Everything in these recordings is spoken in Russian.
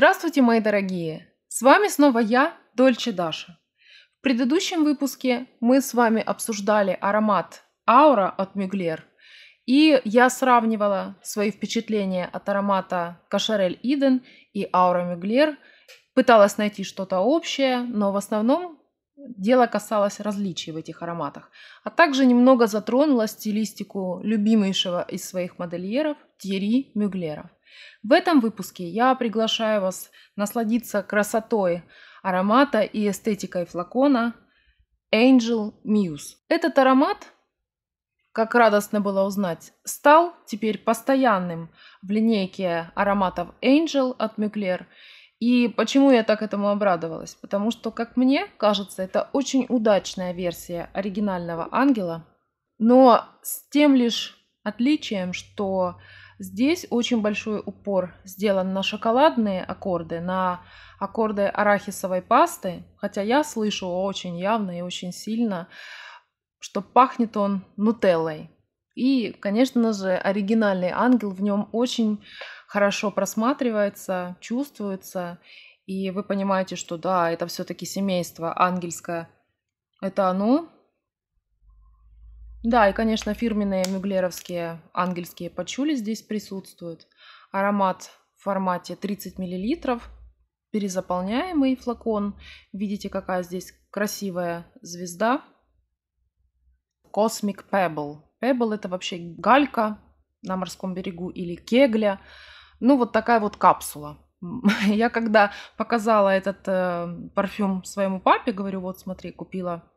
Здравствуйте, мои дорогие! С вами снова я, Дольче Даша. В предыдущем выпуске мы с вами обсуждали аромат «Аура» от Мюглер, и я сравнивала свои впечатления от аромата «Кошарель Иден» и «Аура Мюглер», пыталась найти что-то общее, но в основном дело касалось различий в этих ароматах, а также немного затронула стилистику любимейшего из своих модельеров Тьерри Мюглера. В этом выпуске я приглашаю вас насладиться красотой аромата и эстетикой флакона Angel Muse. Этот аромат, как радостно было узнать, стал теперь постоянным в линейке ароматов Angel от Mugler. И почему я так этому обрадовалась? Потому что, как мне кажется, это очень удачная версия оригинального ангела, но с тем лишь отличием, что Здесь очень большой упор сделан на шоколадные аккорды, на аккорды арахисовой пасты, хотя я слышу очень явно и очень сильно, что пахнет он нутеллой. И, конечно же, оригинальный ангел в нем очень хорошо просматривается, чувствуется, и вы понимаете, что да, это все-таки семейство ангельское. Это оно, да, и, конечно, фирменные мюглеровские ангельские пачули здесь присутствуют. Аромат в формате 30 мл, перезаполняемый флакон. Видите, какая здесь красивая звезда. Космик Pebble. Pebble это вообще галька на морском берегу или кегля. Ну, вот такая вот капсула. Я когда показала этот э, парфюм своему папе, говорю, вот смотри, купила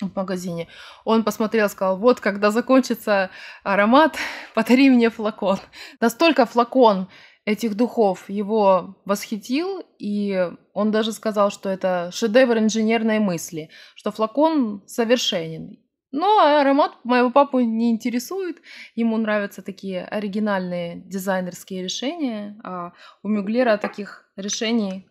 в магазине. Он посмотрел, сказал, вот когда закончится аромат, подари мне флакон. Настолько флакон этих духов его восхитил, и он даже сказал, что это шедевр инженерной мысли, что флакон совершенен. Но аромат моего папу не интересует. Ему нравятся такие оригинальные дизайнерские решения, а у Мюглера таких решений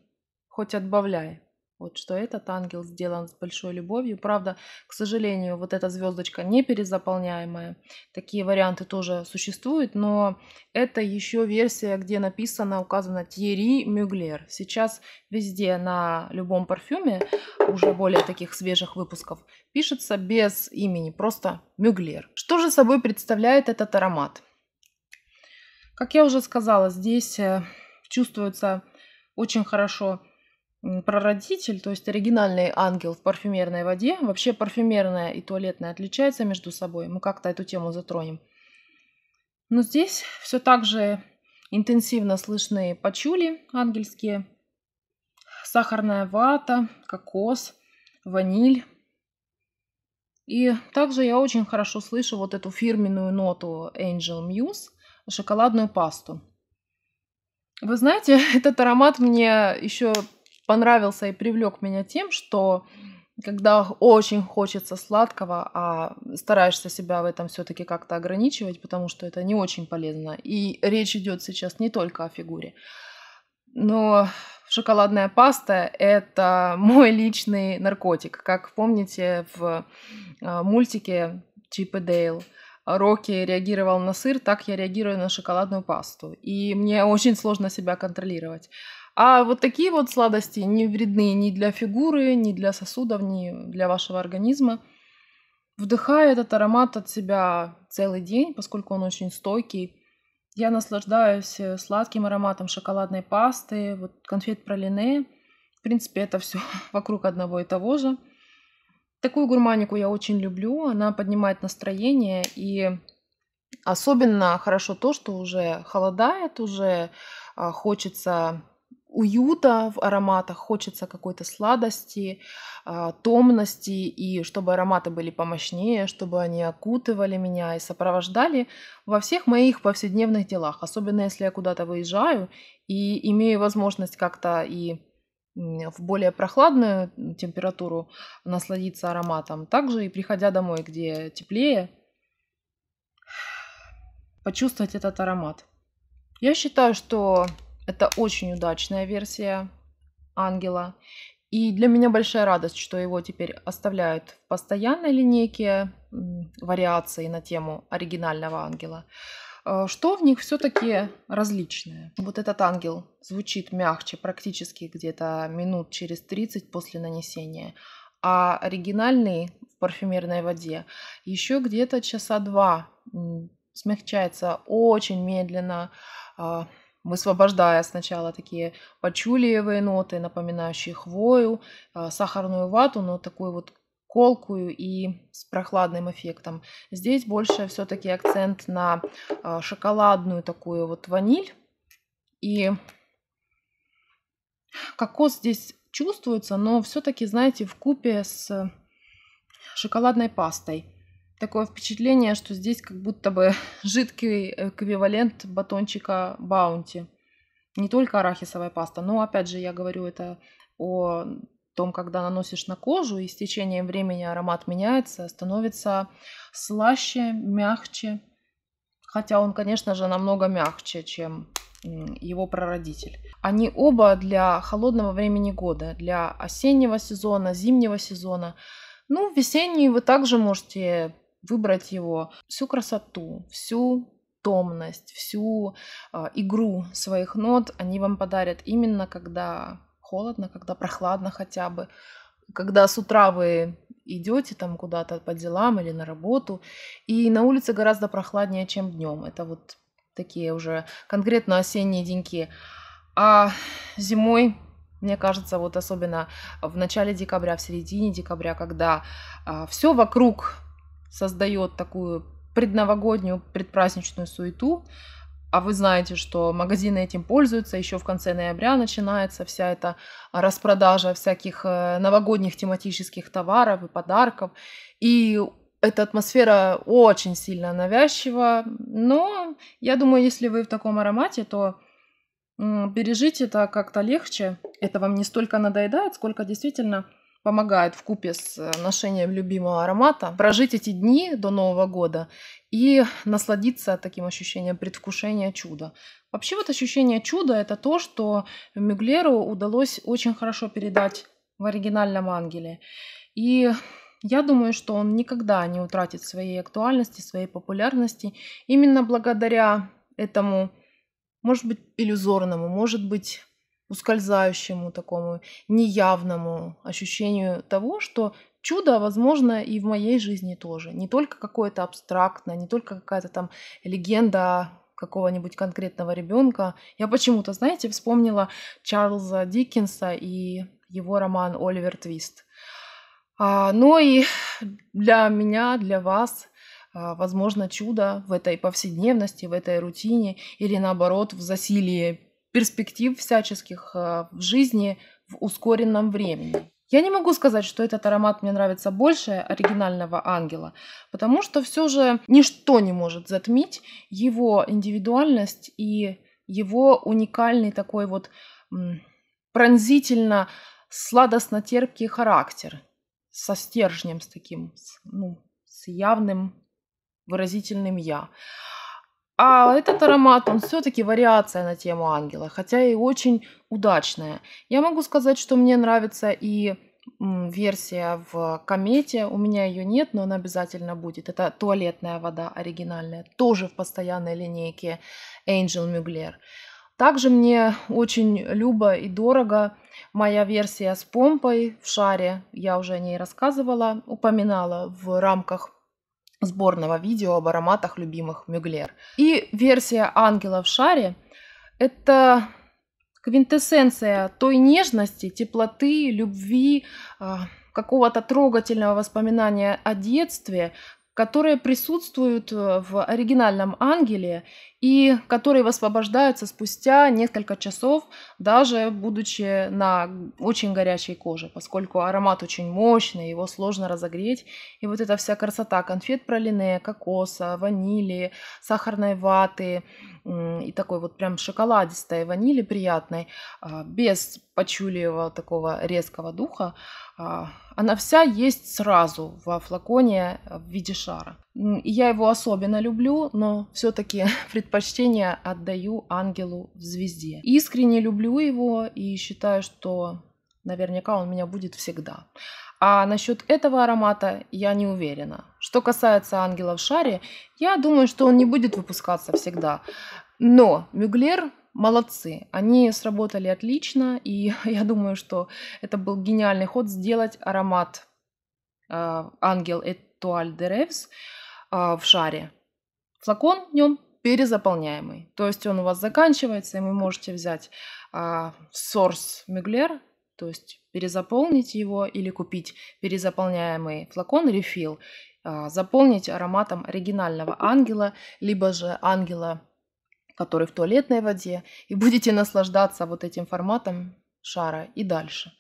хоть отбавляй. Вот что этот ангел сделан с большой любовью. Правда, к сожалению, вот эта звездочка не перезаполняемая. Такие варианты тоже существуют, но это еще версия, где написано, указано Тьерри Мюглер. Сейчас везде на любом парфюме, уже более таких свежих выпусков, пишется без имени, просто Мюглер. Что же собой представляет этот аромат? Как я уже сказала, здесь э, чувствуется очень хорошо прародитель, то есть оригинальный ангел в парфюмерной воде. Вообще парфюмерная и туалетная отличаются между собой. Мы как-то эту тему затронем. Но здесь все так же интенсивно слышны почули ангельские, сахарная вата, кокос, ваниль. И также я очень хорошо слышу вот эту фирменную ноту Angel Muse, шоколадную пасту. Вы знаете, этот аромат мне еще понравился и привлек меня тем, что когда очень хочется сладкого, а стараешься себя в этом все-таки как-то ограничивать, потому что это не очень полезно. И речь идет сейчас не только о фигуре. Но шоколадная паста — это мой личный наркотик. Как помните в а, мультике Чип и Дейл, Рокки реагировал на сыр, так я реагирую на шоколадную пасту. И мне очень сложно себя контролировать. А вот такие вот сладости не вредны ни для фигуры, ни для сосудов, ни для вашего организма. Вдыхая этот аромат от себя целый день, поскольку он очень стойкий, я наслаждаюсь э, сладким ароматом шоколадной пасты, вот конфет пролине. В принципе, это все вокруг одного и того же. Такую гурманику я очень люблю. Она поднимает настроение. И особенно хорошо то, что уже холодает, уже а, хочется уюта в ароматах, хочется какой-то сладости, а, томности, и чтобы ароматы были помощнее, чтобы они окутывали меня и сопровождали во всех моих повседневных делах, особенно если я куда-то выезжаю и имею возможность как-то и в более прохладную температуру насладиться ароматом, также и приходя домой, где теплее, почувствовать этот аромат. Я считаю, что это очень удачная версия ангела. И для меня большая радость, что его теперь оставляют в постоянной линейке вариации на тему оригинального ангела. Э, что в них все-таки различное? Вот этот ангел звучит мягче, практически где-то минут через 30 после нанесения, а оригинальный в парфюмерной воде еще где-то часа два смягчается очень медленно, а, высвобождая сначала такие пачулиевые ноты, напоминающие хвою, э, сахарную вату, но такую вот колкую и с прохладным эффектом. Здесь больше все-таки акцент на э, шоколадную такую вот ваниль. И кокос здесь чувствуется, но все-таки, знаете, в купе с шоколадной пастой такое впечатление, что здесь как будто бы жидкий эквивалент батончика баунти. Не только арахисовая паста, но опять же я говорю это о том, когда наносишь на кожу, и с течением времени аромат меняется, становится слаще, мягче. Хотя он, конечно же, намного мягче, чем его прародитель. Они оба для холодного времени года, для осеннего сезона, зимнего сезона. Ну, весенний вы также можете выбрать его, всю красоту, всю томность, всю э, игру своих нот они вам подарят именно когда холодно, когда прохладно хотя бы, когда с утра вы идете там куда-то по делам или на работу, и на улице гораздо прохладнее, чем днем. Это вот такие уже конкретно осенние деньки. А зимой, мне кажется, вот особенно в начале декабря, в середине декабря, когда а, все вокруг создает такую предновогоднюю, предпраздничную суету, а вы знаете, что магазины этим пользуются, еще в конце ноября начинается вся эта распродажа всяких э, новогодних тематических товаров и подарков, и эта атмосфера очень сильно навязчива, но я думаю, если вы в таком аромате, то пережить это как-то легче, это вам не столько надоедает, сколько действительно помогает в купе с э, ношением любимого аромата прожить эти дни до Нового года и насладиться таким ощущением предвкушения чуда. Вообще вот ощущение чуда это то, что Мюглеру удалось очень хорошо передать в оригинальном ангеле. И я думаю, что он никогда не утратит своей актуальности, своей популярности именно благодаря этому, может быть, иллюзорному, может быть, ускользающему такому неявному ощущению того, что чудо, возможно, и в моей жизни тоже. Не только какое-то абстрактное, не только какая-то там легенда какого-нибудь конкретного ребенка. Я почему-то, знаете, вспомнила Чарльза Диккенса и его роман «Оливер Твист». А, ну и для меня, для вас, а, возможно, чудо в этой повседневности, в этой рутине или наоборот в засилии перспектив всяческих э, в жизни в ускоренном времени. Я не могу сказать, что этот аромат мне нравится больше оригинального ангела, потому что все же ничто не может затмить его индивидуальность и его уникальный такой вот пронзительно сладостно-терпкий характер со стержнем, с таким, ну, с явным выразительным «я». А этот аромат, он все-таки вариация на тему ангела, хотя и очень удачная. Я могу сказать, что мне нравится и версия в комете. У меня ее нет, но она обязательно будет. Это туалетная вода оригинальная, тоже в постоянной линейке Angel Mugler. Также мне очень любо и дорого моя версия с помпой в шаре. Я уже о ней рассказывала, упоминала в рамках сборного видео об ароматах любимых Мюглер. И версия «Ангела в шаре» — это квинтэссенция той нежности, теплоты, любви, а, какого-то трогательного воспоминания о детстве, которые присутствуют в оригинальном «Ангеле» и которые высвобождаются спустя несколько часов, даже будучи на очень горячей коже, поскольку аромат очень мощный, его сложно разогреть. И вот эта вся красота конфет пролине, кокоса, ванили, сахарной ваты и такой вот прям шоколадистой ванили приятной, а, без пачулиевого такого резкого духа, а, она вся есть сразу во флаконе в виде шара. Я его особенно люблю, но все-таки предпочтение отдаю ангелу в звезде. Искренне люблю его и считаю, что наверняка он у меня будет всегда. А насчет этого аромата я не уверена. Что касается ангела в шаре, я думаю, что он не будет выпускаться всегда. Но Мюглер молодцы. Они сработали отлично, и я думаю, что это был гениальный ход сделать аромат э, ангел Этуаль де Ревс. А, в шаре. Флакон в нем перезаполняемый. То есть он у вас заканчивается, и вы можете взять а, Source Mugler, то есть перезаполнить его или купить перезаполняемый флакон Refill, а, заполнить ароматом оригинального ангела, либо же ангела, который в туалетной воде, и будете наслаждаться вот этим форматом шара и дальше.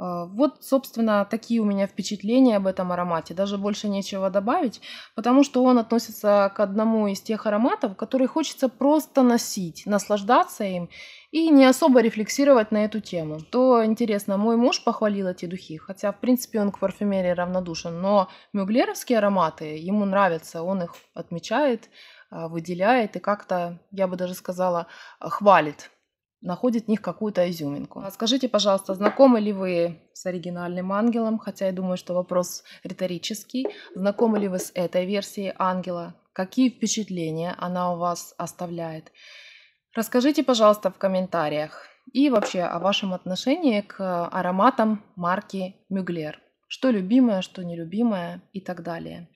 А, вот, собственно, такие у меня впечатления об этом аромате. Даже больше нечего добавить, потому что он относится к одному из тех ароматов, который хочется просто носить, наслаждаться им и не особо рефлексировать на эту тему. То интересно, мой муж похвалил эти духи, хотя, в принципе, он к парфюмерии равнодушен, но мюглеровские ароматы ему нравятся, он их отмечает, а, выделяет и как-то, я бы даже сказала, хвалит находит в них какую-то изюминку. Скажите, пожалуйста, знакомы ли вы с оригинальным ангелом? Хотя я думаю, что вопрос риторический. Знакомы ли вы с этой версией ангела? Какие впечатления она у вас оставляет? Расскажите, пожалуйста, в комментариях и вообще о вашем отношении к ароматам марки Мюглер. Что любимое, что нелюбимое и так далее.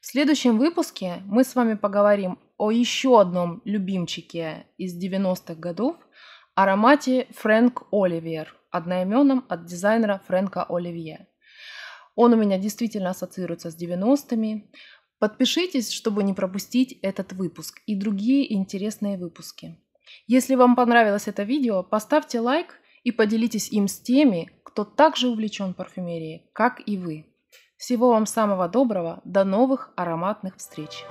В следующем выпуске мы с вами поговорим о еще одном любимчике из 90-х годов – аромате Фрэнк Оливер, одноименном от дизайнера Фрэнка Оливье. Он у меня действительно ассоциируется с 90-ми. Подпишитесь, чтобы не пропустить этот выпуск и другие интересные выпуски. Если вам понравилось это видео, поставьте лайк и поделитесь им с теми, кто также увлечен парфюмерией, как и вы. Всего вам самого доброго, до новых ароматных встреч!